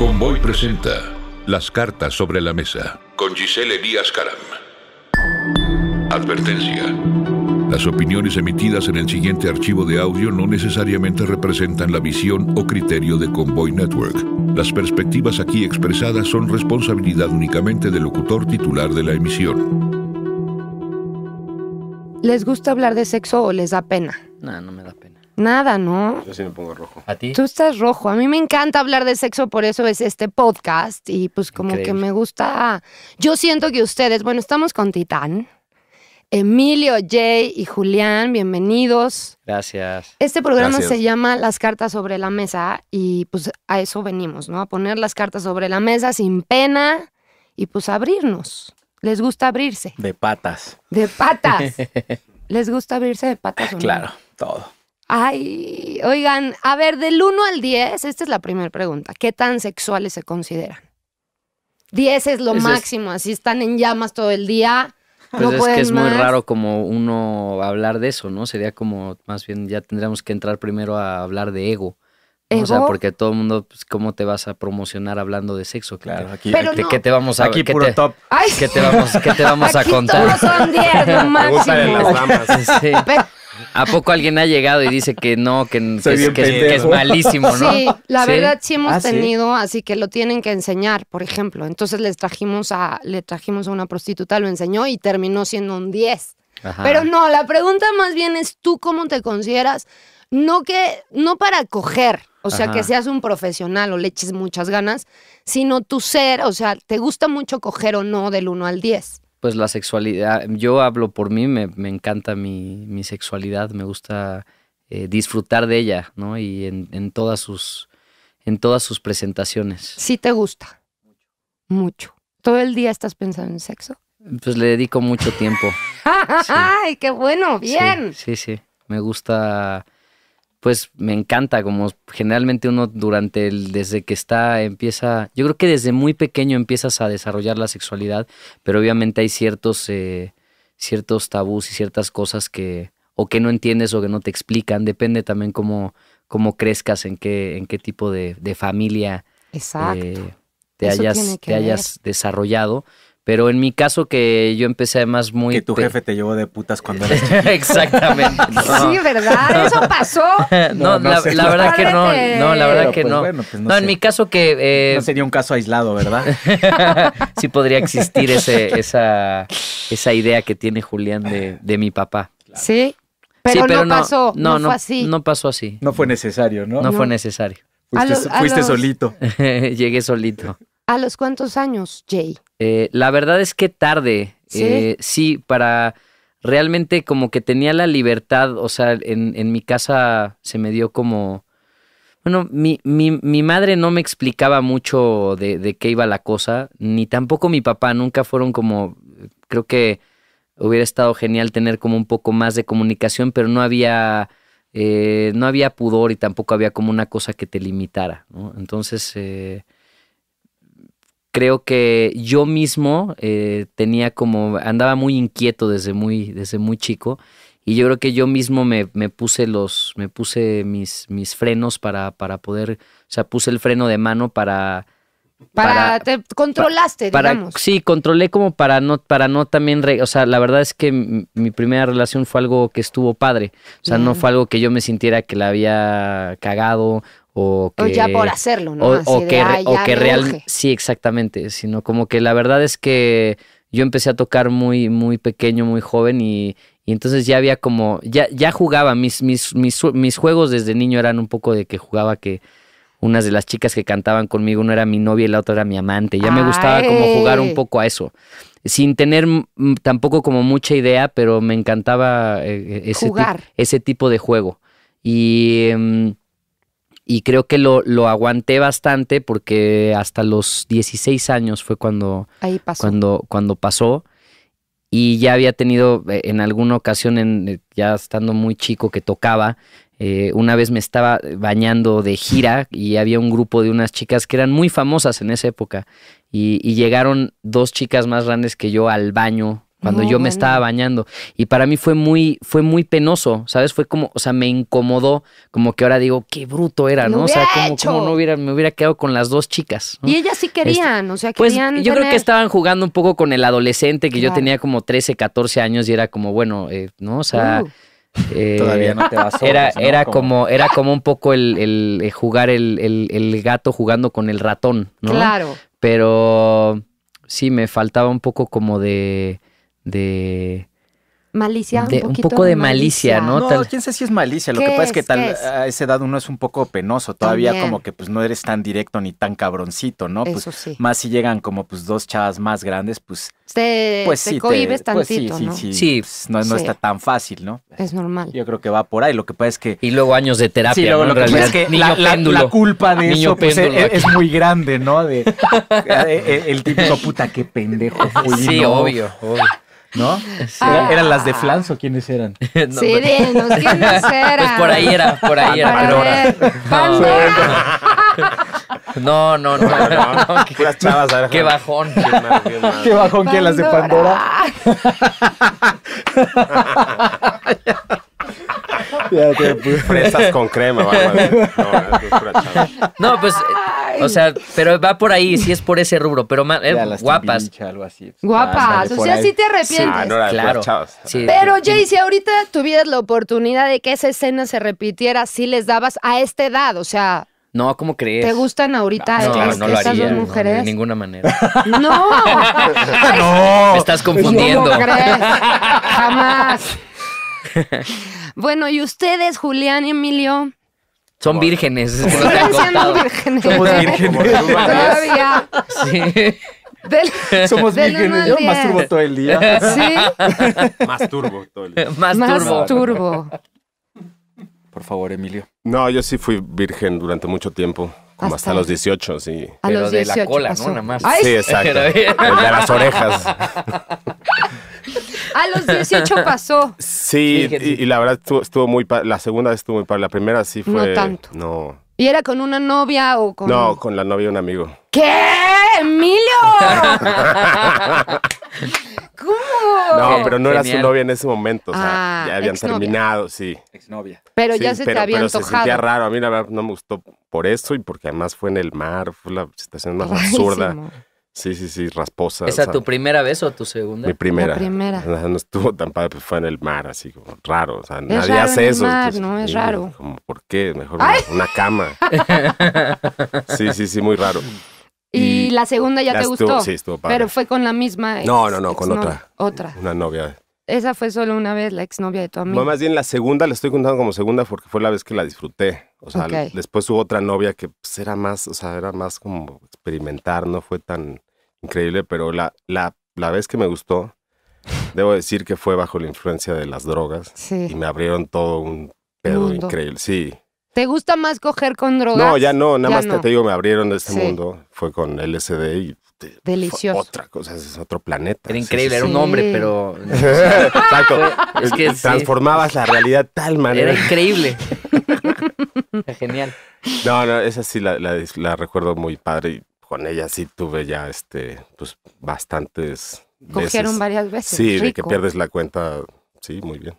Convoy presenta Las cartas sobre la mesa con Giselle díaz Caram. Advertencia. Las opiniones emitidas en el siguiente archivo de audio no necesariamente representan la visión o criterio de Convoy Network. Las perspectivas aquí expresadas son responsabilidad únicamente del locutor titular de la emisión. ¿Les gusta hablar de sexo o les da pena? No, no me da Nada, ¿no? Yo sí me pongo rojo. ¿A ti? Tú estás rojo. A mí me encanta hablar de sexo, por eso es este podcast. Y pues como que me gusta. Yo siento que ustedes, bueno, estamos con Titán. Emilio, Jay y Julián, bienvenidos. Gracias. Este programa se llama Las cartas sobre la mesa y pues a eso venimos, ¿no? A poner las cartas sobre la mesa sin pena y pues abrirnos. Les gusta abrirse. De patas. De patas. ¿Les gusta abrirse de patas Claro, todo. Ay, oigan, a ver, del 1 al 10, esta es la primera pregunta. ¿Qué tan sexuales se consideran? 10 es lo pues máximo, así están en llamas todo el día. Pues es que es muy raro como uno hablar de eso, ¿no? Sería como, más bien, ya tendríamos que entrar primero a hablar de ego. O sea, porque todo el mundo, pues, ¿cómo te vas a promocionar hablando de sexo? Claro, aquí, ¿qué te vamos a Aquí puro top. ¿qué te vamos, a contar? son 10, lo máximo. Sí. ¿A poco alguien ha llegado y dice que no, que, es, malísimo, no? Sí, la verdad sí hemos ah, tenido, así que lo tienen que enseñar, por ejemplo. Entonces les trajimos a, le trajimos a una prostituta, lo enseñó y terminó siendo un 10. Pero no, la pregunta más bien es tú cómo te consideras, no que, no para coger, o sea, que seas un profesional o le eches muchas ganas, sino tu ser, o sea, te gusta mucho coger o no del 1 al 10 pues la sexualidad, yo hablo por mí, me, me encanta mi, sexualidad, me gusta eh, disfrutar de ella, ¿no? Y en, en, todas sus, en todas sus presentaciones. Sí te gusta. Mucho. ¿Todo el día estás pensando en sexo? Pues le dedico mucho tiempo. ¡Ay, qué bueno! Bien. sí, sí. Me gusta pues me encanta, como generalmente uno durante el, desde que está, empieza, yo creo que desde muy pequeño empiezas a desarrollar la sexualidad, pero obviamente hay ciertos, eh, ciertos tabús y ciertas cosas que o que no entiendes o que no te explican, depende también cómo, cómo crezcas, en qué, en qué tipo de, de familia eh, te, hayas, te hayas desarrollado, pero en mi caso que yo empecé además muy... Que tu jefe te llevó de putas cuando eras Exactamente. Sí, ¿verdad? Eso pasó. no, la, verdad que pues no. No, la verdad que pues no. no, en mi caso que... Eh, no sería un caso aislado, ¿verdad? sí podría existir ese, esa, esa idea que tiene Julián de, de mi papá. Sí, pero, no, pasó, no, no, fue así. No pasó así. No fue necesario, ¿no? No, fue necesario. Fuiste, solito. Llegué solito. ¿A los cuántos años, Jay? Eh, la verdad es que tarde, eh, ¿Sí? para realmente como que tenía la libertad, o sea, en, en mi casa se me dio como... Bueno, mi, mi, mi, madre no me explicaba mucho de, qué iba la cosa, ni tampoco mi papá, nunca fueron como, creo que hubiera estado genial tener como un poco más de comunicación, pero no había, eh, no había pudor y tampoco había como una cosa que te limitara, ¿no? Entonces, creo que yo mismo eh, tenía como, andaba muy inquieto desde muy, desde muy chico. Y yo creo que yo mismo me, puse los, me puse mis, mis frenos para, para poder, o sea, puse el freno de mano para, para, te controlaste, digamos. Sí, controlé como para no, para no también, o sea, la verdad es que mi, primera relación fue algo que estuvo padre, o sea, no mm. fue algo que yo me sintiera que la había cagado o, ya por hacerlo, ¿no? O, que, real, sí, exactamente, sino como que la verdad es que yo empecé a tocar muy, muy pequeño, muy joven y, entonces ya había como, ya, ya jugaba, mis, mis, juegos desde niño eran un poco de que jugaba que unas de las chicas que cantaban conmigo, una era mi novia y la otra era mi amante, ya me gustaba como jugar un poco a eso sin tener tampoco como mucha idea, pero me encantaba eh, e, ese tipo de juego. Y, em, y creo que lo, aguanté bastante porque hasta los 16 años fue cuando, pasó. cuando, cuando pasó. Y ya había tenido eh, en alguna ocasión, en, eh, ya estando muy chico que tocaba, eh, una vez me estaba bañando de gira y había un grupo de unas chicas que eran muy famosas en esa época. Y, y llegaron dos chicas más grandes que yo al baño cuando yo me estaba bañando. Y para mí fue muy, fue muy penoso, ¿sabes? Fue como, o sea, me incomodó, como que ahora digo, qué bruto era, ¿no? O sea, como, no hubiera, me hubiera quedado con las dos chicas. Y ellas sí este, querían, o sea, pues, querían. Yo creo que estaban jugando un poco con el adolescente, que yo tenía como 13, 14 años y era como, bueno, eh, ¿no? O sea. Uh. Eh, Todavía no te vas era, era, como, era como un poco el, eh, jugar el, el, gato jugando con el ratón, ¿no? Claro. Pero sí, me faltaba un poco como de de malicia. un, poco de malicia, ¿no? quién sé si es malicia. Lo que pasa es, que tal a esa edad uno es un poco penoso. Todavía como que pues no eres tan directo ni tan cabroncito, ¿no? Pues, más si llegan como pues dos chavas más grandes, pues. Pues, pues sí, tantito, sí, ¿no? Sí, pues, no, está tan fácil, ¿no? Es normal. Yo creo que va por ahí. Lo que pasa es que. Y luego años de terapia. Sí, lo que pasa es que la, culpa de Niño eso es, muy grande, ¿no? De, eh, eh, el típico puta, qué pendejo Sí, obvio, obvio. ¿No? ¿Eran las de ah. o ¿Quiénes eran? no, sí, dinos, ¿quiénes eran? Pues por ahí era, por ahí era, Pandora. No, no, no, no, qué, chavas, qué bajón. Qué, qué bajón que las de Pandora. Fresas con crema, no, no, pues, eh, o sea, pero va por ahí, Si es por ese rubro, pero eh, guapas. Guapas, o sea, si te arrepientes. claro. Pero Jay, si ahorita tuvieras la oportunidad de que esa escena se repitiera, si les dabas a esta edad, o sea, no, ¿cómo crees? ¿Te gustan ahorita no, no lo mujeres? de ninguna manera. ¡No! ¡No! Me estás confundiendo. Jamás. bueno, y ustedes, Julián y Emilio. Son vírgenes. Siguen siendo vírgenes. Somos vírgenes. Todavía. Sí. Somos vírgenes. Yo masturbo todo el día. Sí. turbo todo el día. Más turbo. Por favor, Emilio. No, yo sí fui virgen durante mucho tiempo. Como hasta, los 18, sí. A Pero de la cola, ¿no? Nada más. sí, exacto. de las orejas. A los 18 pasó. Sí, y, la verdad estuvo, muy padre, la segunda vez estuvo muy para la primera sí fue... No tanto. No. ¿Y era con una novia o con...? No, con la novia de un amigo. ¿Qué? ¡Emilio! ¿Cómo? No, pero no era su novia en ese momento. O sea, ah, ya habían terminado, sí. Exnovia. Pero ya se te había pero se sentía raro. A mí la verdad no me gustó por eso y porque además fue en el mar. Fue la situación más Rarísimo. absurda. Sí, sí, sí, rasposa. ¿Esa tu primera vez o tu segunda? Mi primera. primera. No estuvo tan padre, pues fue en el mar, así como raro. O sea, nadie hace eso. El mar, no, es raro. ¿por qué? Mejor una cama. sí, sí, sí, muy raro. ¿Y, la segunda ya, te gustó? Sí, estuvo padre. Pero fue con la misma. Ex, no, no, no, con otra. Otra. Una novia. Esa fue solo una vez la exnovia de tu amigo. No, más bien la segunda la estoy contando como segunda porque fue la vez que la disfruté. O sea, después hubo otra novia que pues, era más, o sea, era más como experimentar, no fue tan increíble, pero la, la, la vez que me gustó, debo decir que fue bajo la influencia de las drogas. Sí. Y me abrieron todo un pedo increíble. Sí. ¿Te gusta más coger con drogas? No, ya no, nada más te digo, me abrieron de este mundo. Fue con LSD y Delicioso. Otra cosa, es otro planeta. Era increíble, era un hombre, pero. Exacto. Es que Transformabas la realidad tal manera. Era increíble. Genial. No, no, esa sí la, la recuerdo muy padre. y con ella sí tuve ya este, pues bastantes. Cogieron varias veces. Sí, de que pierdes la cuenta. Sí, muy bien.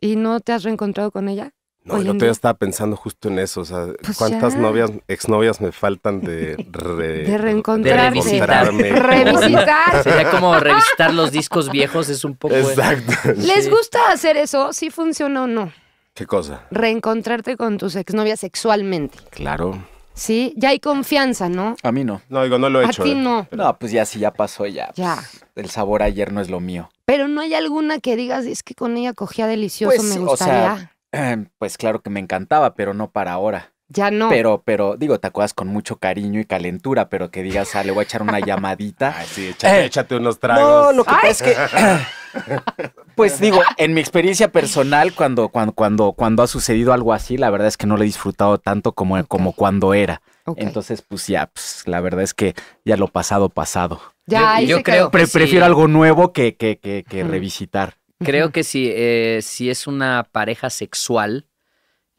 ¿Y no te has reencontrado con ella? No, yo todavía estaba pensando justo en eso. O sea, pues ¿cuántas novias, exnovias me faltan de, de reencontrarme? De Revisitar. Sería como revisitar los discos viejos, es un poco. Exacto. ¿Les gusta hacer eso? ¿Sí funciona o no? ¿Qué cosa? Reencontrarte con tus exnovias sexualmente. Claro. Sí, ya hay confianza, ¿no? A mí no. No, digo, no lo he hecho. A ti eh. no. No, pues ya, sí, ya pasó, ya. Pues, ya. el sabor ayer no es lo mío. Pero no hay alguna que digas, es que con ella cogía delicioso, me gustaría. Pues, o sea, pues claro que me encantaba, pero no para ahora. Ya no. Pero, pero, digo, te acuerdas con mucho cariño y calentura, pero que digas, ah, le voy a echar una llamadita. Ah, sí, eh, échate, unos tragos. No, lo que pasa es que. pues digo, en mi experiencia personal, cuando, cuando, cuando, cuando ha sucedido algo así, la verdad es que no lo he disfrutado tanto como, como cuando era. Entonces, pues ya, pues, la verdad es que ya lo pasado, pasado. Ya, yo, yo creo. prefiero algo nuevo que, que, que, que revisitar. Creo que si, eh, si es una pareja sexual,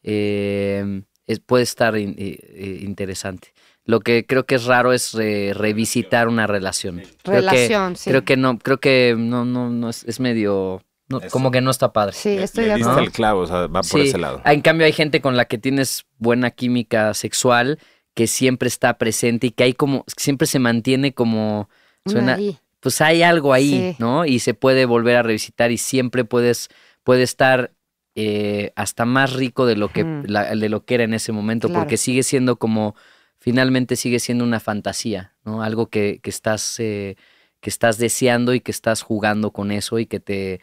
eh puede estar eh, eh, interesante. Lo que creo que es raro es revisitar una relación. Relación, creo que, sí. Creo que no, creo que no, no, no es, medio. como que no está padre. Sí, estoy de acuerdo. el clavo, o sea, va por ese lado. Ah, en cambio, hay gente con la que tienes buena química sexual que siempre está presente y que hay como, siempre se mantiene como, suena, pues hay algo ahí, ¿no? Y se puede volver a revisitar y siempre puedes, puede estar eh, hasta más rico de lo, que, de lo que era en ese momento, porque sigue siendo como, finalmente sigue siendo una fantasía, ¿no? Algo que, que estás, eh, que estás deseando y que estás jugando con eso y que te,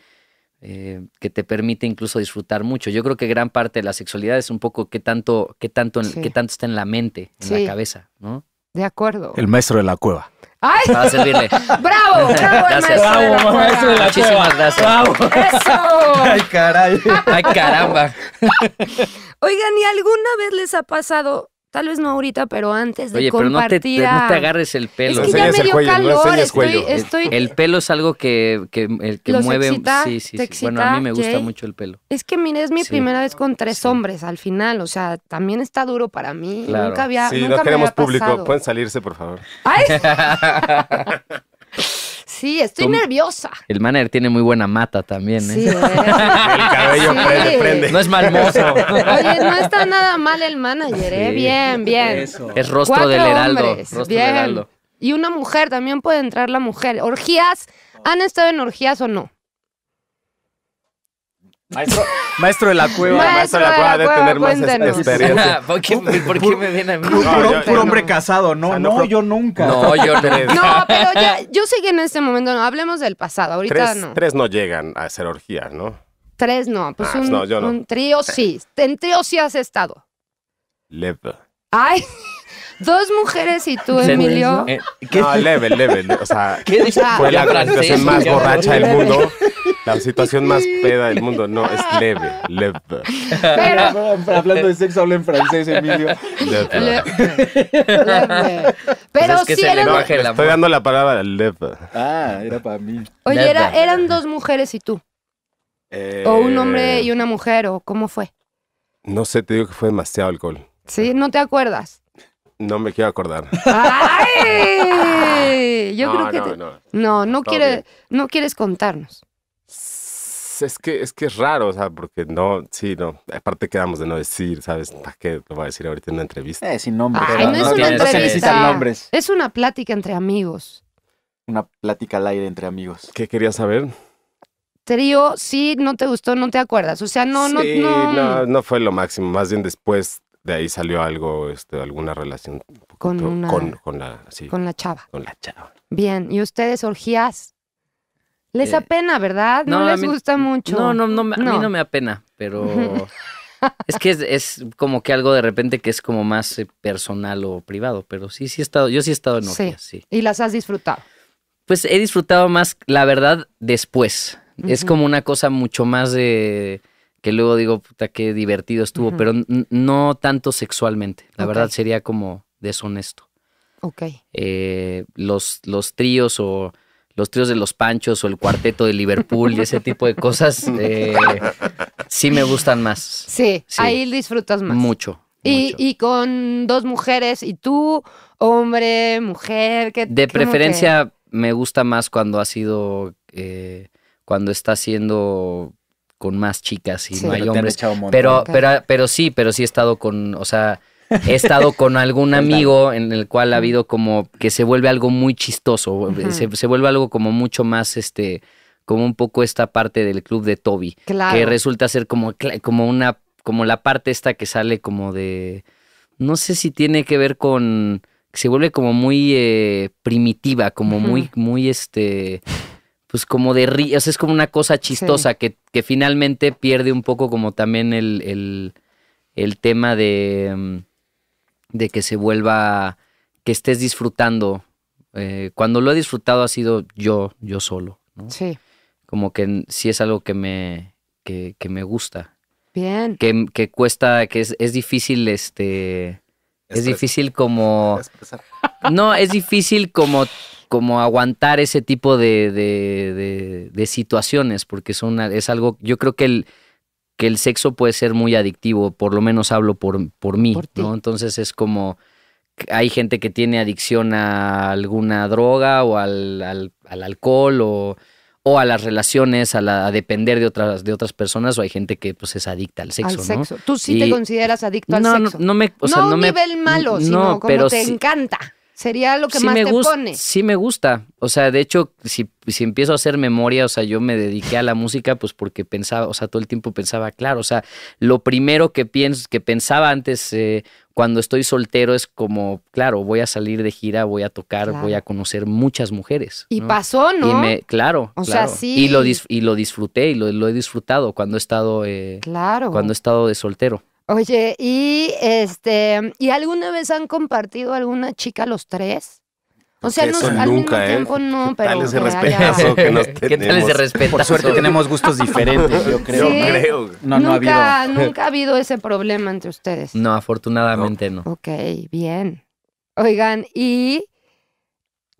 eh, que te permite incluso disfrutar mucho. Yo creo que gran parte de la sexualidad es un poco qué tanto, qué tanto, qué tanto está en la mente, en la cabeza, ¿no? De acuerdo. El maestro de la cueva. ¡Ay! servirle. ¡Bravo! ¡Bravo, gracias. maestro, maestro de la cueva. Bravo. ¡Eso! ¡Ay, caray! ¡Ay, caramba! Oigan, ¿y alguna vez les ha pasado Tal vez no ahorita, pero antes de Oye, pero compartir. no, te, agarres el pelo. Es que ya me dio calor. No estoy, el pelo es algo que, que, el mueve. sí, sí, sí. bueno, a mí me gusta mucho el pelo. Es que, mire, es mi primera vez con tres hombres al final. O sea, también está duro para mí. Nunca había. Sí, nunca no queremos público. Pueden salirse, por favor. Ay. Sí, estoy nerviosa. El manager tiene muy buena mata también, ¿eh? Sí, el cabello prende, prende, No es mal Oye, no está nada mal el manager, ¿eh? bien, bien. Es rostro del heraldo. Y una mujer, también puede entrar la mujer. ¿Orgías? ¿Han estado en orgías o no? Maestro, de la cueva. Maestro, de la cueva de tener más experiencia. ¿Por qué, ¿Por qué, me viene a mí? Por puro, hombre casado, no, ah, no, yo nunca. No, yo tres. No, pero ya, yo sé que en este momento no. Hablemos del pasado, ahorita no. Tres no llegan a hacer orgías, ¿no? Tres no, pues ah, yo un, un trío sí. En trío sí has estado. Leve. Ay. Dos mujeres y tú, Emilio. Eh, no, level, level. O sea, fue la situación más borracha del mundo. La situación más peda del mundo. No, es leve, leve. Pero, Hablando de sexo, habla en francés, Emilio. Leve. Pues Pero sí estoy dando la palabra leve. Ah, era para mí. Oye, eran dos mujeres y tú. O un hombre eh, y una mujer, o cómo fue. No sé, te digo que fue demasiado alcohol. Sí, no te acuerdas. No me quiero acordar. ¡Ay! Yo no, creo que. No, no, no, no, quiere, no quieres contarnos. Es que, es que es raro, o sea, porque no, sí, no. Aparte quedamos de no decir, ¿sabes? ¿Para qué lo voy a decir ahorita en una entrevista? Eh, sin nombres. Ay, no, es una entrevista. se necesitan nombres. Es una plática entre amigos. Una plática al aire entre amigos. ¿Qué querías saber? Te digo, sí, no te gustó, no te acuerdas. O sea, no, no, no. No, no fue lo máximo. Más bien después de ahí salió algo, este, alguna relación con, con, la, con la chava. Con la chava. Bien, ¿y ustedes orgías? Les eh, apena, ¿verdad? No, les gusta mucho. No, no, no, a mí no me apena, pero es que es, como que algo de repente que es como más eh, personal o privado, pero sí, sí he estado, yo sí he estado en orgías, sí. sí. ¿Y las has disfrutado? Pues he disfrutado más, la verdad, después. Es como una cosa mucho más de luego digo, puta, qué divertido estuvo, pero no tanto sexualmente. La verdad sería como deshonesto. Ok. Eh, los, los tríos o los tríos de los Panchos o el cuarteto de Liverpool y ese tipo de cosas eh, sí me gustan más. Sí, ahí disfrutas más. Mucho. Y, con dos mujeres y tú, hombre, mujer, que De preferencia me gusta más cuando ha sido, eh, cuando está siendo con más chicas y sí, hombres. Pero, pero, pero sí, pero sí he estado con, o sea, he estado con algún pues amigo en el cual ha habido como que se vuelve algo muy chistoso, se, vuelve algo como mucho más este como un poco esta parte del club de Toby, que resulta ser como, como una como la parte esta que sale como de no sé si tiene que ver con se vuelve como muy eh, primitiva, como muy muy este pues como de ríos, es como una cosa chistosa que, finalmente pierde un poco como también el, tema de, de que se vuelva, que estés disfrutando. cuando lo he disfrutado ha sido yo, yo solo. Sí. Como que sí es algo que me, que, que me gusta. Bien. Que, cuesta, que es, es difícil este... Es, difícil como... no, es difícil como como aguantar ese tipo de, de, situaciones, porque son, es algo, yo creo que el, que el sexo puede ser muy adictivo, por lo menos hablo por, por mí, ¿no? Entonces es como, hay gente que tiene adicción a alguna droga o al, al, alcohol o, a las relaciones, a, depender de otras, de otras personas, o hay gente que pues es adicta al sexo, al sexo. Tú sí te consideras adicto al sexo. No, no me, o sea, no, nivel malo, sino como pero te encanta. Sería lo que más me te pone. Sí me gusta. O sea, de hecho, si, si, empiezo a hacer memoria, o sea, yo me dediqué a la música pues porque pensaba, o sea, todo el tiempo pensaba, claro, o sea, lo primero que, pienso, que pensaba antes eh, cuando estoy soltero es como, claro, voy a salir de gira, voy a tocar, voy a conocer muchas mujeres. Y pasó, ¿no? Y me, claro, o Sea, sí. Y lo, y lo disfruté y lo, he disfrutado cuando he estado, eh, claro. cuando he estado de soltero. Oye, y este, ¿y alguna vez han compartido alguna chica los tres? O sea, Eso nunca, al mismo ¿eh? tiempo, no, pero. Tal ese respeto que ¿Qué tal ese respeto? Por suerte tenemos gustos diferentes, yo creo. Sí, creo. nunca, ha habido. Nunca ha habido ese problema entre ustedes. No, afortunadamente no. Ok, bien. Oigan, y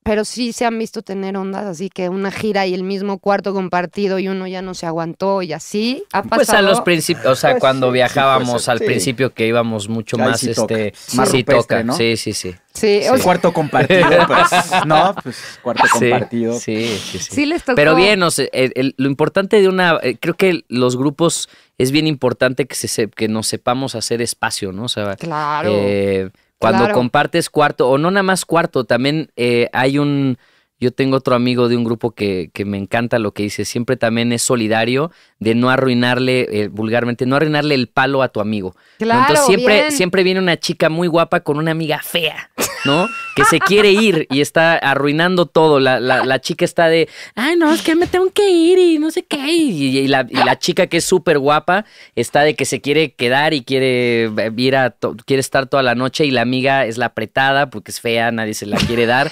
pero sí se han visto tener ondas, así que una gira y el mismo cuarto compartido y uno ya no se aguantó y así. ¿Ha pasado? Pues a los principios, o sea, pues cuando viajábamos pues, al principio que íbamos mucho más, este, más sí este, toca, sí, sí, sí. Sí, cuarto compartido, pues, ¿no? Pues cuarto compartido. Sí, sí, sí. les tocó. Pero bien, o lo importante de una, eh, creo que los grupos es bien importante que, se, que nos sepamos hacer espacio, ¿no? O sea, claro. Eh, cuando compartes cuarto, o no nada más cuarto, también eh, hay un yo tengo otro amigo de un grupo que, me encanta lo que dice, siempre también es solidario de no arruinarle, eh, vulgarmente, no arruinarle el palo a tu amigo. Claro, Entonces siempre, siempre viene una chica muy guapa con una amiga fea, ¿no? que se quiere ir y está arruinando todo. La, chica está de, ay, no, es que me tengo que ir y no sé qué. Y, la, chica que es súper guapa está de que se quiere quedar y quiere ir a quiere estar toda la noche y la amiga es la apretada porque es fea, nadie se la quiere dar.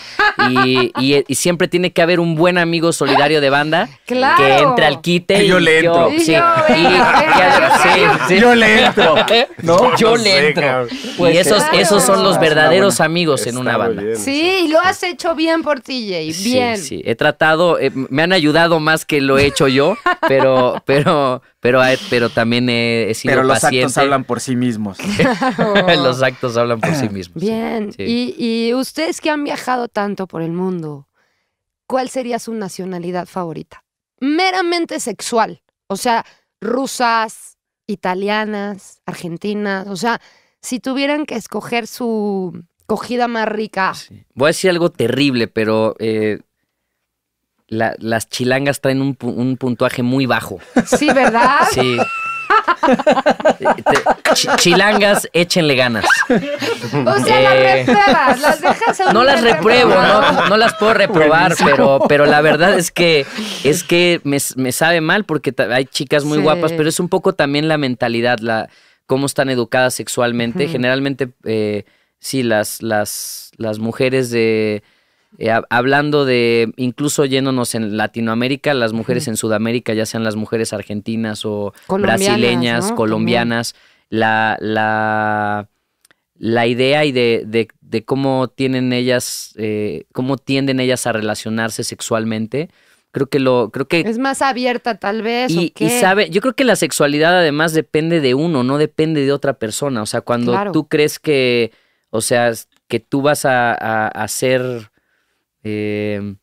y siempre tiene que haber un buen amigo solidario de banda que entre al quite. Y yo le entro. le entro. Yo le entro. y pues esos, esos son los verdaderos amigos en una banda. sí, lo has hecho bien por TJ, bien. Sí, he tratado, eh, me han ayudado más que lo he hecho yo, pero, pero, pero, eh, pero también he, sido Pero los actos hablan por sí mismos. los actos hablan por sí mismos. Bien. ¿Y, ¿Y, ustedes que han viajado tanto por el mundo, ¿cuál sería su nacionalidad favorita? Meramente sexual, o sea, rusas, italianas, argentinas, o sea, si tuvieran que escoger su cogida más rica. Voy a decir algo terrible, pero eh, las chilangas traen un, un puntuaje muy bajo. Sí, ¿verdad? Sí. Este, chilangas, échenle ganas. O sea, las eh, repruebas, No las repruebo, no, las puedo reprobar, pero, pero la verdad es que es que me, sabe mal porque hay chicas muy guapas, pero es un poco también la mentalidad, la cómo están educadas sexualmente. Generalmente, eh, sí, las, las, las mujeres de eh, hablando de, incluso yéndonos en Latinoamérica, las mujeres en Sudamérica, ya sean las mujeres argentinas o brasileñas, colombianas, la, la, la, idea y de, de, cómo tienen ellas, eh, cómo tienden ellas a relacionarse sexualmente. Creo que lo, creo que. Es más abierta, tal vez. Y, sabe, yo creo que la sexualidad además depende de uno, no depende de otra persona. O sea, cuando tú crees que, o sea, que tú vas a, a ser Em,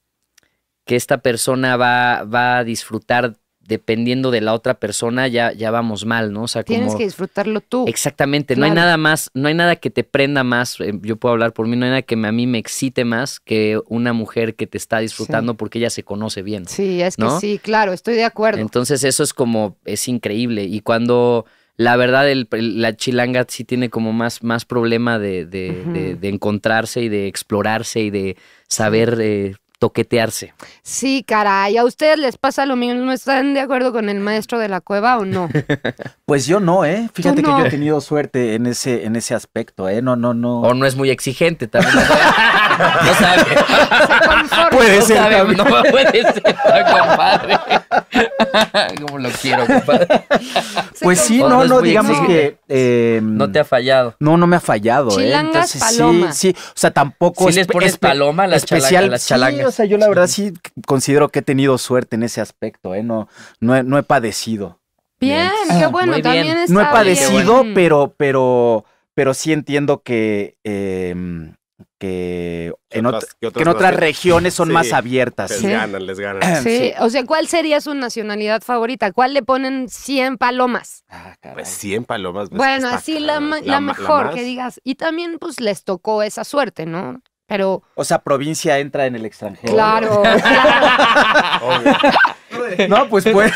que esta persona va, va a disfrutar dependiendo de la otra persona, ya, ya vamos mal, ¿no? sea, Tienes que disfrutarlo tú. Exactamente, no hay nada más, no hay nada que te prenda más, eh, yo puedo hablar por mí, no hay nada que a mí me excite más que una mujer que te está disfrutando porque ella se conoce bien. Sí, es que sí, claro, estoy de acuerdo. Entonces eso es como, es increíble. Y cuando la verdad, el, la chilanga sí tiene como más, más problema de, de, de, de encontrarse y de explorarse y de saber eh, toquetearse. Sí, caray, ¿a ustedes les pasa lo mismo? ¿Están de acuerdo con el maestro de la cueva o no? pues yo no, ¿eh? Fíjate que yo he tenido suerte en ese, en ese aspecto, ¿eh? No, no, no. O no es muy exigente también. no sabe. puede ser. no puede ser, compadre. Como lo quiero, compadre. Pues sí, no, no, digamos que. Em, no te ha fallado. No, no me ha fallado, ¿eh? Entonces, sí, sí. O sea, tampoco. Si les pones paloma a las, especial, las yo la verdad sí considero que he tenido suerte en ese aspecto, ¿eh? No, no, he, padecido. Bien, qué bueno, también No he padecido, pero, pero, pero sí entiendo que... Em, que en, otras, regiones son más abiertas. Les ganan, les ganan. Sí. o sea, ¿cuál sería su nacionalidad favorita? ¿Cuál le ponen 100 ah, pues palomas? pues 100 palomas. Bueno, así la, mejor que digas. Y también pues les tocó esa suerte, ¿no? Pero. O sea, provincia entra en el extranjero. Claro. no, pues pues.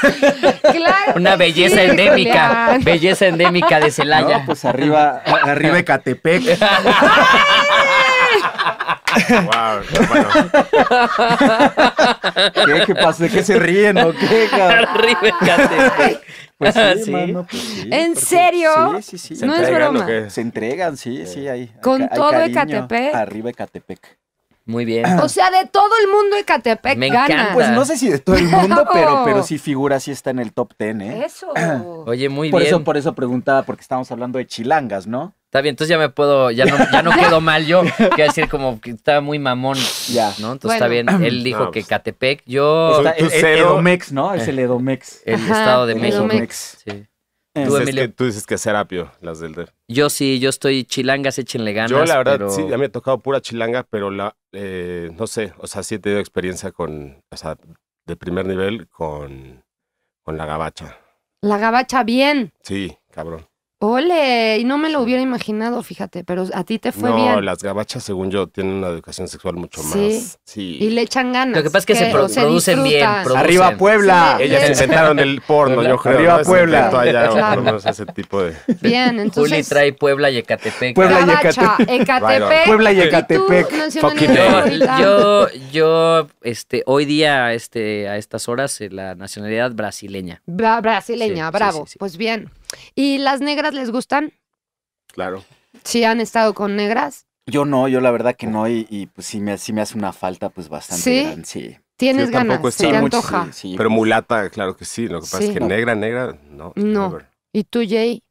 Una belleza endémica. Belleza endémica de Celaya. pues arriba, arriba de Catepec. wow, ¿Qué, ¿Qué pasa? ¿De qué se ríen o qué, cabrón? Pues sí, pues sí, ¿En serio? Sí, sí, sí. No es broma. Se entregan, sí, sí, ahí. Con todo Ecatepec. Arriba Ecatepec. Muy bien. O sea, de todo el mundo Ecatepec Me gana. Pues no sé si de todo el mundo, pero, pero sí figura, sí está en el top ten, ¿eh? Eso. Oye, muy por bien. Eso, por eso preguntaba, porque estábamos hablando de chilangas, ¿no? Está bien, entonces ya me puedo, ya no, ya no quedo mal yo. Quiero decir, como que estaba muy mamón. Ya. ¿No? Entonces está bien. Él dijo que pues. Catepec, yo. Es el, Edomex, ¿no? Es el Edomex. El Estado de el México. Edomex. Sí. Eh. Tú, dices que, Serapio, las del Yo sí, yo estoy chilangas, échenle ganas. Yo, la verdad, sí, ya me ha tocado pura chilanga, pero la, eh, no sé, o sea, sí he tenido experiencia con, o sea, de primer nivel con, con la gabacha. La gabacha, bien. Sí, cabrón. Ole, y no me lo hubiera imaginado, fíjate, pero a ti te fue bien. No, las gabachas, según yo, tienen una educación sexual mucho más. Sí. sí. Y le echan ganas. Lo que pasa es que, se, producen bien. Arriba Puebla. Ellas inventaron el porno, yo creo. Arriba Puebla. Allá, claro. ese tipo de. Bien, entonces. Juli trae Puebla y Ecatepec. Puebla y Ecatepec. Puebla y Ecatepec. Yo, yo, este, hoy día, este, a estas horas, eh, la nacionalidad brasileña. brasileña, bravo. Pues bien. ¿Y las negras les gustan? Claro. ¿Sí han estado con negras? Yo no, yo la verdad que no, y, pues sí me, me hace una falta pues bastante ¿Sí? grande, sí. Tienes ganas, sí, antoja. pero mulata, claro que sí. Lo que pasa es que negra, negra, no. No. ¿Y tú, Jay?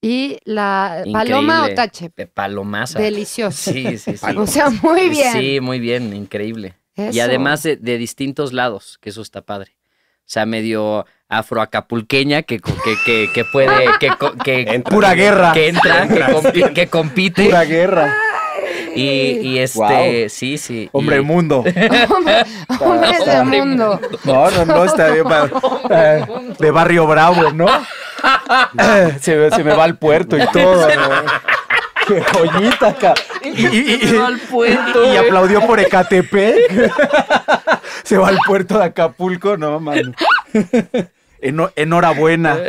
¿Y la paloma o tache? Eh, Palomasa. Delicioso. Sí, sí, sí. o sea, muy bien. Sí, muy bien, increíble. Y además de, distintos lados, que eso está padre. O sea, medio afroacapulqueña que, que, que, puede, que, que pura guerra. Que entra, que, compite. Pura guerra. Y, este, sí, sí. Hombre mundo. Hombre, mundo. No, no, no, está de, de barrio bravo, ¿no? se, me va al puerto y todo. ¡Qué joyita, acá! Y, y, ¿eh? aplaudió por Ecatepec se va al puerto de Acapulco, no, man? enhorabuena.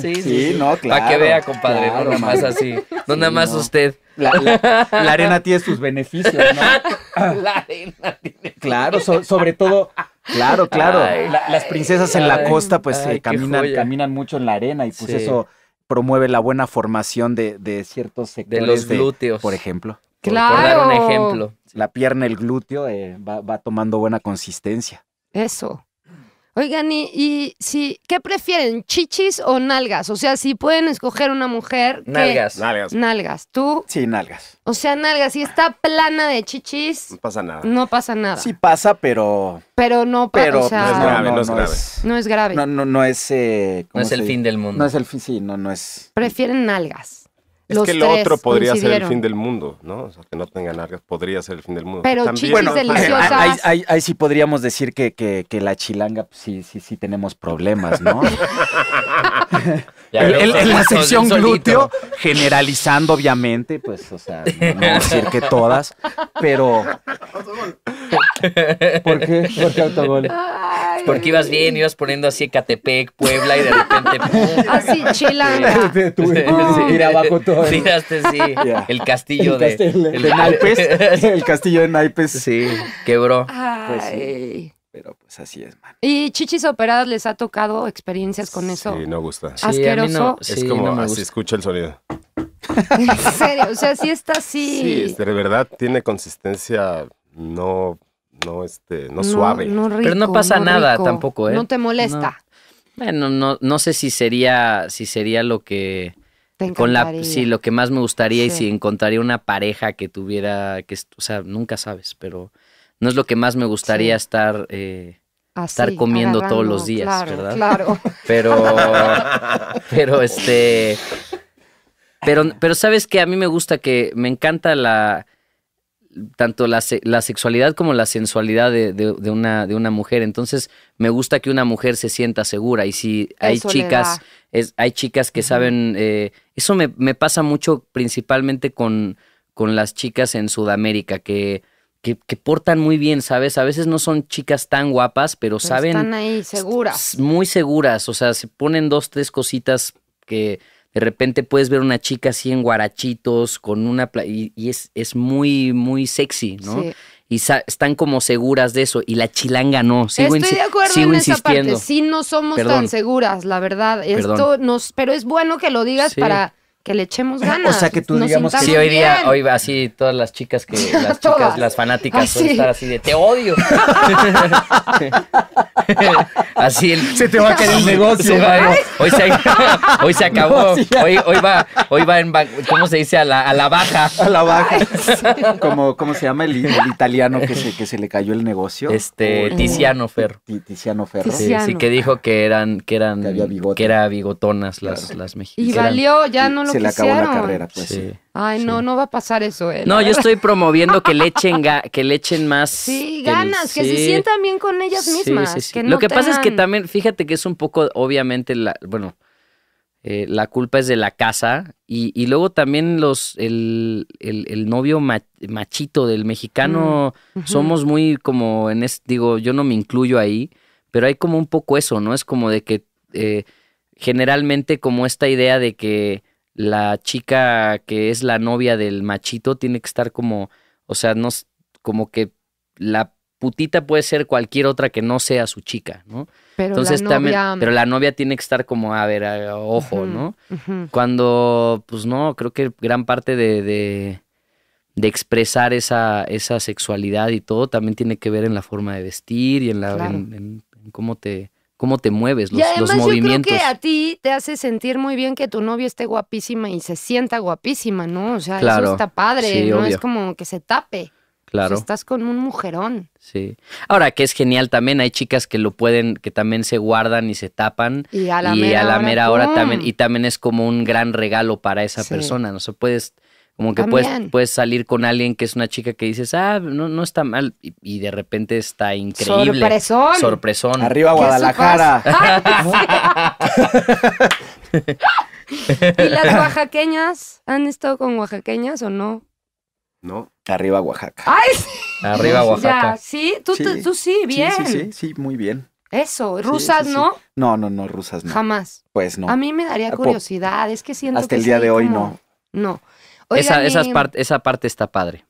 Sí, sí, sí, no, claro. Para que vea, compadre, no nada más así. No nada más usted. La, arena tiene sus beneficios, ¿no? La arena tiene. Claro, sobre todo. Claro, claro. las princesas en la costa, pues eh, caminan, caminan mucho en la arena y pues eso promueve la buena formación de, ciertos sectores. De los glúteos. por ejemplo. Claro. Por dar un ejemplo. La pierna, el glúteo eh, va, tomando buena consistencia. Eso. Oigan, y, si, ¿qué prefieren? ¿Chichis o nalgas? O sea, si pueden escoger una mujer. Nalgas. Nalgas. ¿Tú? Sí, nalgas. O sea, nalgas. Si está plana de chichis. No pasa nada. No pasa nada. Sí pasa, pero. Pero no pasa. Pero no es grave, no, es grave. no es No, no, es. Eh, no es el fin del mundo. No es el fin, sí, no, no es. Prefieren nalgas. Es que lo otro podría ser el fin del mundo, ¿no? O sea, que no tengan largas, podría ser el fin del mundo. Pero También, bueno, deliciosas. Ahí, sí podríamos decir que, la chilanga, pues, sí, sí, sí tenemos problemas, ¿no? en la sección glúteo, generalizando obviamente, pues, o sea, no decir que todas, pero... ¿Por qué? ¿Por qué Porque ibas bien, ibas poniendo así Ecatepec, Puebla y de repente. Así chilanga. Este, sí, tú, puedes abajo todo. Tiraste, sí. El castillo de. El, de Naipes. el castillo de Naipes. Sí, quebró. Pues Pero pues así es, man. ¿Y chichis operadas les ha tocado experiencias con eso? Sí, no gusta. Asqueroso. es como si así escucha el sonido. en serio, o sea, sí está así. Sí, de verdad tiene consistencia no no, este, no, suave. Pero no pasa nada tampoco, ¿eh? No te molesta. Bueno, no, no sé si sería, si sería lo que con la sí, lo que más me gustaría y si encontraría una pareja que tuviera que o sea nunca sabes pero no es lo que más me gustaría estar eh, estar comiendo todos los días verdad claro pero pero este pero pero sabes que a mí me gusta que me encanta la tanto la, sexualidad como la sensualidad de, una, de una mujer. Entonces, me gusta que una mujer se sienta segura. Y si hay chicas, es, hay chicas que saben. Eh, eso me, pasa mucho principalmente con, con las chicas en Sudamérica, que, que, portan muy bien, ¿sabes? A veces no son chicas tan guapas, pero, pero saben. Están ahí seguras. Muy seguras. O sea, se ponen dos, tres cositas que de repente puedes ver una chica así en guarachitos, con una... Y, es, es, muy, muy sexy, ¿no? y están como seguras de eso y la chilanga no. Sigo Estoy de acuerdo en esa parte. Sí, no somos tan seguras, la verdad. Esto nos, pero es bueno que lo digas para que le echemos ganas. O sea, que tú digamos que sí, hoy día, hoy va así todas las chicas que las chicas, las fanáticas así. Ah, suelen estar así de te odio. así el, se te va a caer el negocio. hoy, se, hoy se acabó. hoy, hoy va hoy va en ¿cómo se dice? a la, a la baja. A la baja. Como cómo se llama el, italiano que se que se le cayó el negocio? Este Tiziano Ferro. Tiziano Ferro. Sí, sí, que dijo que eran que eran que, era bigotonas las las mexicanas. Y valió, ya no lo se le acabó la carrera, pues. Ay, no, no va a pasar eso. ¿eh? no, yo estoy promoviendo que le echen, que le echen más. Sí, ganas, que se sientan bien con ellas mismas. Lo que pasa es que también, fíjate que es un poco, obviamente, la, bueno, eh, la culpa es de la casa y, luego también los, el, el, novio machito del mexicano, mm, somos muy como en es, digo, yo no me incluyo ahí, pero hay como un poco eso, ¿no? Es como de que... Eh, generalmente como esta idea de que la chica que es la novia del machito tiene que estar como, o sea, no, como que la putita puede ser cualquier otra que no sea su chica, ¿no? Pero Entonces la también, pero mm. la novia tiene que estar como, a ver, ojo, ¿no? Cuando, pues no, creo que gran parte de, de, expresar esa, esa, sexualidad y todo también tiene que ver en la forma de vestir y en, la, en cómo te, cómo te mueves, los, y además, movimientos. Yo creo que a ti te hace sentir muy bien que tu novio esté guapísima y se sienta guapísima, ¿no? O sea, eso está padre, no es como que se tape. Claro. estás con un mujerón. Sí. Ahora, que es genial también, hay chicas que lo pueden, que también se guardan y se tapan. Y a la mera, hora, también. Y también es como un gran regalo para esa persona, ¿no? O sea, puedes como que puedes, puedes, salir con alguien que es una chica que dices, ah, no, no está mal, y, de repente está increíble. Sorpresón. Sorpresón. Arriba Guadalajara. ¿Y las oaxaqueñas? ¿Han estado con oaxaqueñas o no? No. Arriba Oaxaca. ¡Ay! Arriba Oaxaca. sí. Tú, sí tú sí, bien. Sí, sí, sí, muy bien. Eso, rusas, ¿no? No, no, no, rusas no. Jamás. Pues no. A mí me daría curiosidad, es que siento Hasta el día de hoy no. No esa, esa parte está padre.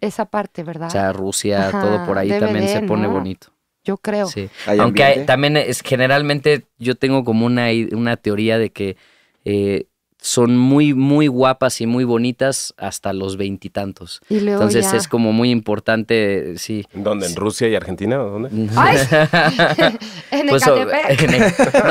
Esa parte, ¿verdad? O sea, Rusia, todo por ahí también se pone bonito. Yo creo. Aunque también es generalmente yo tengo como una, una teoría de que eh, son muy, muy guapas y muy bonitas hasta los veintitantos. Entonces es como muy importante, sí. ¿Dónde? ¿En Rusia y Argentina? ¿O ¿Dónde? en pues, en,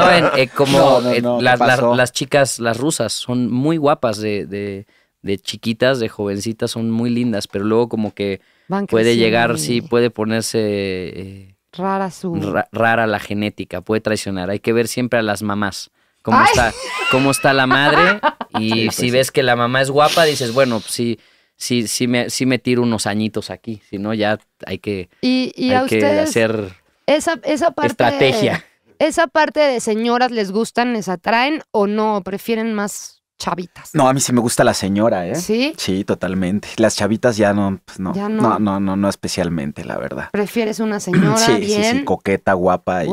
no, en, eh, como eh, las, chicas, las rusas, son muy guapas de de chiquitas, de jovencitas, son muy lindas, pero luego como que puede llegar, sí, puede ponerse... Eh, rara su... rara la genética, puede traicionar. Hay que ver siempre a las mamás. Cómo, está, cómo está la madre y pues si ves que la mamá es guapa, dices, bueno, pues sí, sí, sí me, sí me tiro unos añitos aquí, si no ya hay que, y, que hacer esa, esa parte, estrategia. ¿Esa parte de señoras les gustan, les atraen o no? ¿Prefieren más chavitas. No, a mí sí me gusta la señora, ¿eh? Sí. Sí, totalmente. Las chavitas ya no, pues no, no. no. no. No, especialmente, la verdad. Prefieres una señora sí, Sí, sí, coqueta, guapa, y.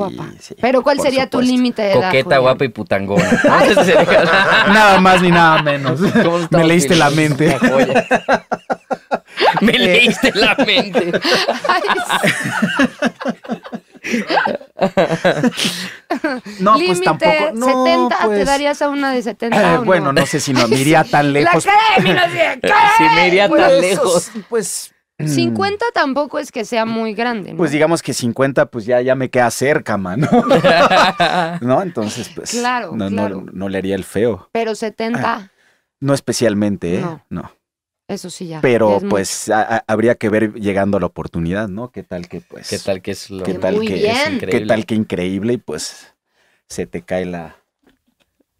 Pero ¿cuál sería tu límite de Coqueta, guapa y putangona. Ah, nada más ni nada menos. Me leíste la mente. me leíste la mente no, pues tampoco. 70 te pues. darías a una de 70. Eh, bueno, no? sé si no, miría tan lejos. La Si me tan pues. lejos. Pues 50 mm. tampoco es que sea muy grande. Pues digamos que 50, pues ya, ya me queda cerca, mano. ¿No? Entonces, pues. Claro no, no, le haría el feo. Pero 70. Ah, no especialmente, ¿eh? No. Eso sí ya. Pero pues habría que ver llegando la oportunidad, ¿no? ¿Qué tal que pues? ¿Qué tal que es lo ¿Qué tal que es increíble? ¿Qué tal que increíble y pues se te cae la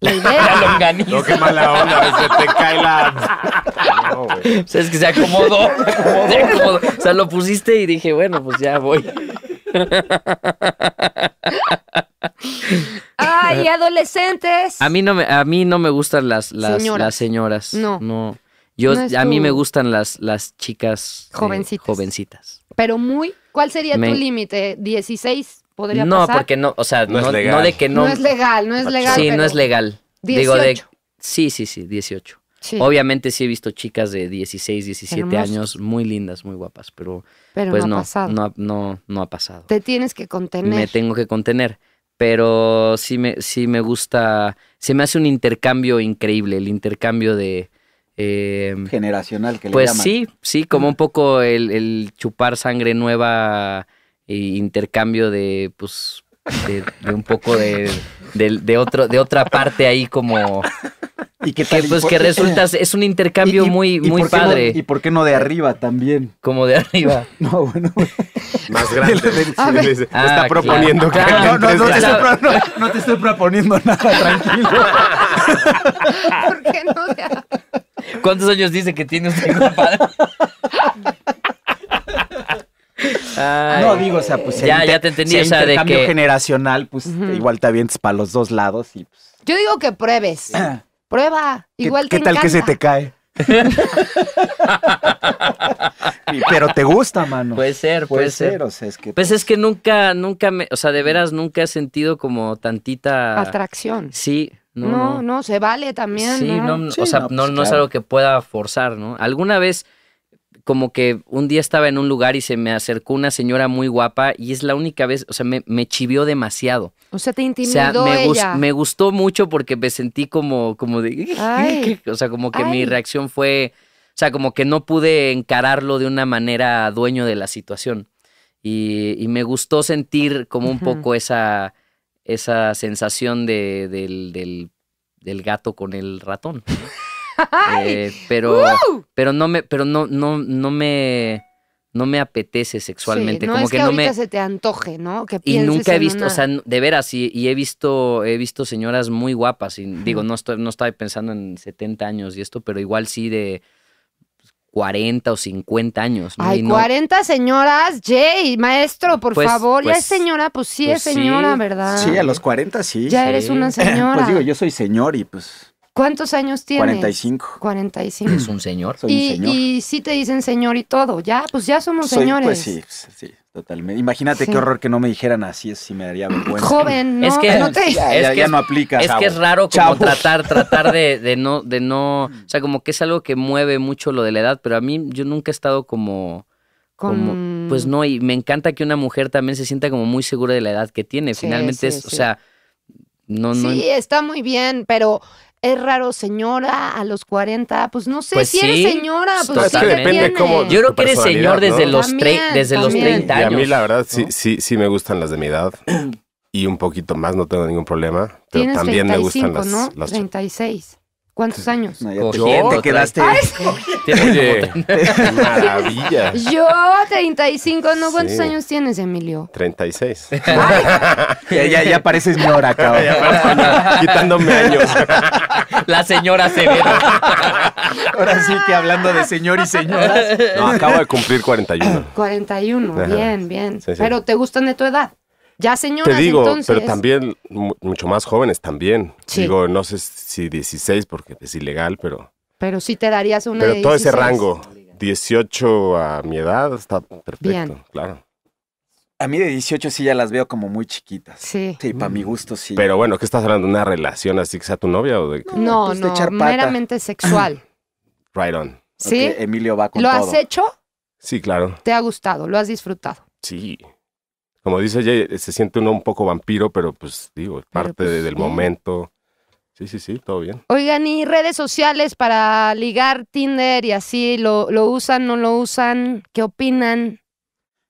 la idea. No, qué mala onda, pues, se te cae la. No, O sea, es que se acomodó, se acomodó, O sea, lo pusiste y dije, bueno, pues ya voy. Ay, adolescentes. A mí no me, a mí no me gustan las, las, las señoras. No. No. Yo, a mí me gustan las, las chicas eh, jovencitas. jovencitas. Pero muy, ¿cuál sería tu límite? ¿16 podría no, pasar? No, porque no, o sea, no, de que no. No es legal, no es legal. Sí, no es legal. Digo de, sí, sí, sí, 18. Obviamente sí he visto chicas de 16, 17 años muy lindas, muy guapas, pero, pero pues no, ha no, no, no, ha pasado. Te tienes que contener. Me tengo que contener, pero sí me, sí me gusta, se me hace un intercambio increíble, el intercambio de, Em, Generacional, que pues le sí, sí, como un poco el, chupar sangre nueva, e intercambio de, pues, de, un poco de, otro, de otra parte ahí como... ¿Y Que, pues que resulta, es un intercambio muy, muy padre. ¿Y por qué no de arriba también? Como de arriba. No, bueno. Más grande. está proponiendo claro, No, no te estoy proponiendo nada, tranquilo. ¿Por qué no de arriba? ¿Cuántos años dice que tiene usted, no digo, o sea, pues ya, ya te entendí, o sea, de que generacional, pues igual te avientes para los dos lados y pues, Yo digo que pruebes. Prueba, igual ¿Qué, te ¿Qué tal que se te cae? Pero te gusta, mano. Puede ser, puede, ser. que pues es que nunca, nunca me, o sea, de veras nunca he sentido como tantita atracción. Sí, no, no, se vale también. Sí, ¿no? o sea, no, no, pues es algo que pueda forzar, ¿no? Alguna vez, como que un día estaba en un lugar y se me acercó una señora muy guapa y es la única vez, o sea, me, chivió demasiado. O sea, te intimidó o sea, me, gustó mucho porque me sentí como, como de... o sea, como que mi reacción fue... O sea, como que no pude encararlo de una manera dueño de la situación. Y, me gustó sentir como un poco esa esa sensación de, del, del, gato con el ratón. Eh, pero pero no me pero no no no me no me apetece sexualmente como que, se te antoje y nunca he visto o sea de veras y, he visto he visto señoras muy guapas digo no estoy no estaba pensando en 70 años y esto pero igual sí de 40 o 50 años. ¿no? Ay, 40 señoras, Jay, maestro, por pues, favor. ya es pues, señora, pues sí es pues señora, ¿verdad? Sí, a los 40 sí. Ya eres una señora. Pues digo, yo soy señor y pues ¿Cuántos años tiene? 45. 45. Es un señor. Soy y, un señor. y sí te dicen señor y todo. Ya, pues ya somos pues, señores. Pues sí, sí, totalmente. Imagínate qué horror que no me dijeran así, es si me daría vergüenza. Joven, no, es que, es que ya no aplica. Es que es raro como tratar, tratar de, no, de no. Mm. O sea, como que es algo que mueve mucho lo de la edad, pero a mí yo nunca he estado como. Como, pues no, y me encanta que una mujer también se sienta como muy segura de la edad que tiene. Finalmente es, o sea, no, sí, está muy bien, pero es raro, señora, a los 40, pues no sé, pues si eres señora, pues Yo creo que eres señor desde, los, desde los 30 años. Y a mí la verdad sí, sí, sí me gustan las de mi edad y un poquito más, no tengo ningún problema, pero también me gustan las, ¿no? las 36. ¿Cuántos años? yo quedaste. maravilla. Yo, 35, ¿no? ¿Cuántos años tienes, Emilio? 36. ya, ya, ya pareces mi hora, Quitándome años. La señora Severa. Ahora sí que hablando de señor y señoras. No, acabo de cumplir 41. 41, bien, bien. Pero te gustan de tu edad. Ya señoras, Te digo, pero también mucho más jóvenes también. Digo, no sé si 16 porque es ilegal, pero... Pero sí te darías una Pero todo ese rango, 18 a mi edad, está perfecto, claro. A mí de 18 sí ya las veo como muy chiquitas. Sí. Sí, para mi mm. gusto sí. Pero bueno, ¿qué estás hablando? una relación así que sea tu novia o de No, no, pues meramente sexual. right on. ¿Sí? Emilio va con ¿Lo has hecho? Sí, claro. ¿Te ha gustado? ¿Lo has disfrutado? Sí como dice Jay, se siente uno un poco vampiro, pero pues digo, es parte pues, del momento. Sí, sí, sí, todo bien. Oigan, ¿y redes sociales para ligar Tinder y así? ¿Lo, usan, no lo usan? ¿Qué opinan?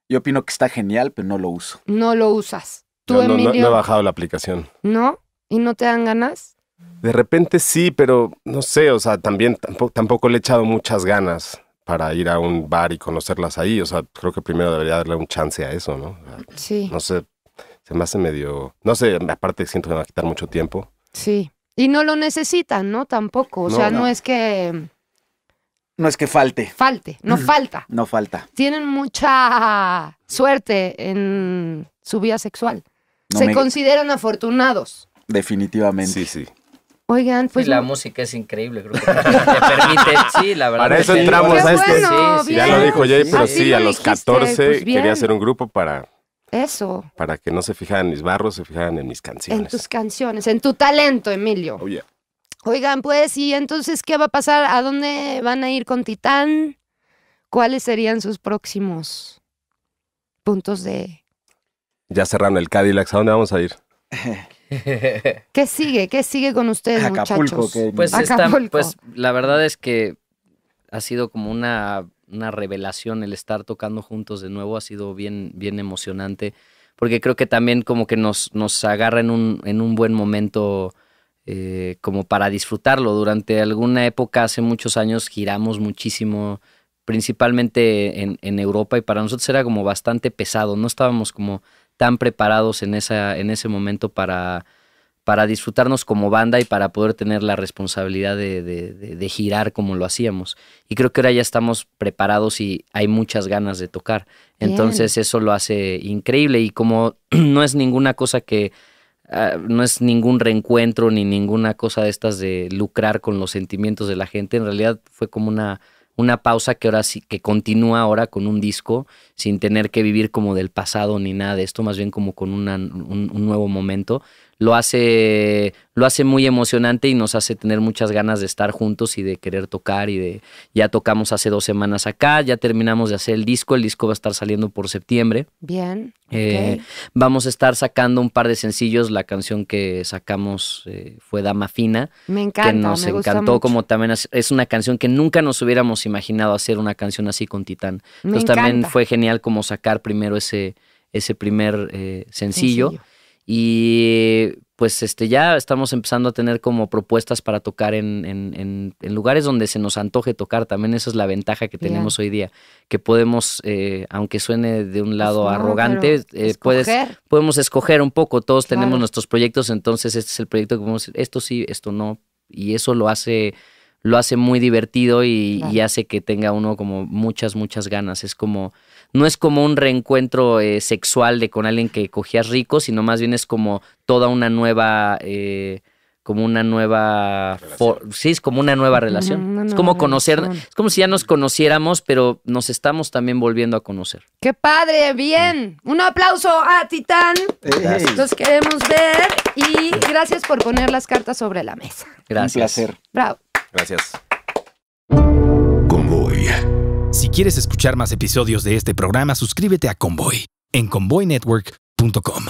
Yo opino que está genial, pero no lo uso. No lo usas. ¿Tú, no, he bajado la aplicación. ¿No? ¿Y no te dan ganas? De repente sí, pero no sé, o sea, también tampoco le he echado muchas ganas para ir a un bar y conocerlas ahí. O sea, creo que primero debería darle un chance a eso, ¿no? Sí. No sé, se me hace medio. No sé, aparte siento que me va a quitar mucho tiempo. Sí. Y no lo necesitan, ¿no? Tampoco. O sea, no. es que. No es que falte. Falte, no falta. No falta. Tienen mucha suerte en su vida sexual. se consideran afortunados. Definitivamente. Sí, sí. Oigan, pues. la música es increíble, creo te permite. Sí, la verdad. Para eso entramos a este. sí, ya lo dijo Jay, pero sí, a los 14 pues quería hacer un grupo para. Eso. Para que no se fijaran en mis barros, se fijaran en mis canciones. En tus canciones, en tu talento, Emilio. Oh, Oigan, pues, ¿y entonces qué va a pasar? ¿A dónde van a ir con Titán? ¿Cuáles serían sus próximos puntos de. Ya cerrando el Cadillac, ¿a dónde vamos a ir? ¿Qué sigue? ¿Qué sigue con ustedes, Acapulco, muchachos? Pues, muy pues la verdad es que ha sido como una, una, revelación el estar tocando juntos de nuevo, ha sido bien, bien emocionante, porque creo que también como que nos, nos agarra en un, en un buen momento eh, como para disfrutarlo. Durante alguna época, hace muchos años, giramos muchísimo, principalmente en, en Europa, y para nosotros era como bastante pesado, no estábamos como tan preparados en, esa, en ese momento para, para disfrutarnos como banda y para poder tener la responsabilidad de, girar como lo hacíamos. Y creo que ahora ya estamos preparados y hay muchas ganas de tocar. Entonces eso lo hace increíble y como no es ninguna cosa que... Ah, no es ningún reencuentro ni ninguna cosa de estas de lucrar con los sentimientos de la gente. En realidad fue como una una pausa que ahora sí, que continúa ahora con un disco, sin tener que vivir como del pasado ni nada de esto, más bien como con un, nuevo momento lo hace, lo hace muy emocionante y nos hace tener muchas ganas de estar juntos y de querer tocar y de ya tocamos hace dos semanas acá, ya terminamos de hacer el disco, el disco va a estar saliendo por septiembre. Bien. Eh, vamos a estar sacando un par de sencillos, la canción que sacamos eh, fue Dama Fina. Me encanta. Que nos encantó como también es una canción que nunca nos hubiéramos imaginado hacer una canción así con Titán. Entonces también fue genial como sacar primero ese, ese primer eh, sencillo y pues este, ya estamos empezando a tener como propuestas para tocar en, en, lugares donde se nos antoje tocar. También esa es la ventaja que tenemos hoy día, que podemos, eh, aunque suene de un lado pues arrogante, eh, puedes, podemos escoger un poco. Todos tenemos nuestros proyectos, entonces este es el proyecto que podemos decir, esto sí, esto no. Y eso lo hace, lo hace muy divertido y hace que tenga uno como muchas, muchas ganas. Es como no es como un reencuentro eh, sexual de con alguien que cogías rico, sino más bien es como toda una nueva... Eh, como una nueva sí es como una nueva relación es como conocer es como si ya nos conociéramos pero nos estamos también volviendo a conocer qué padre bien mm. un aplauso a Titán los queremos ver y gracias por poner las cartas sobre la mesa gracias un placer bravo gracias convoy si quieres escuchar más episodios de este programa, suscríbete a Convoy en convoynetwork.com.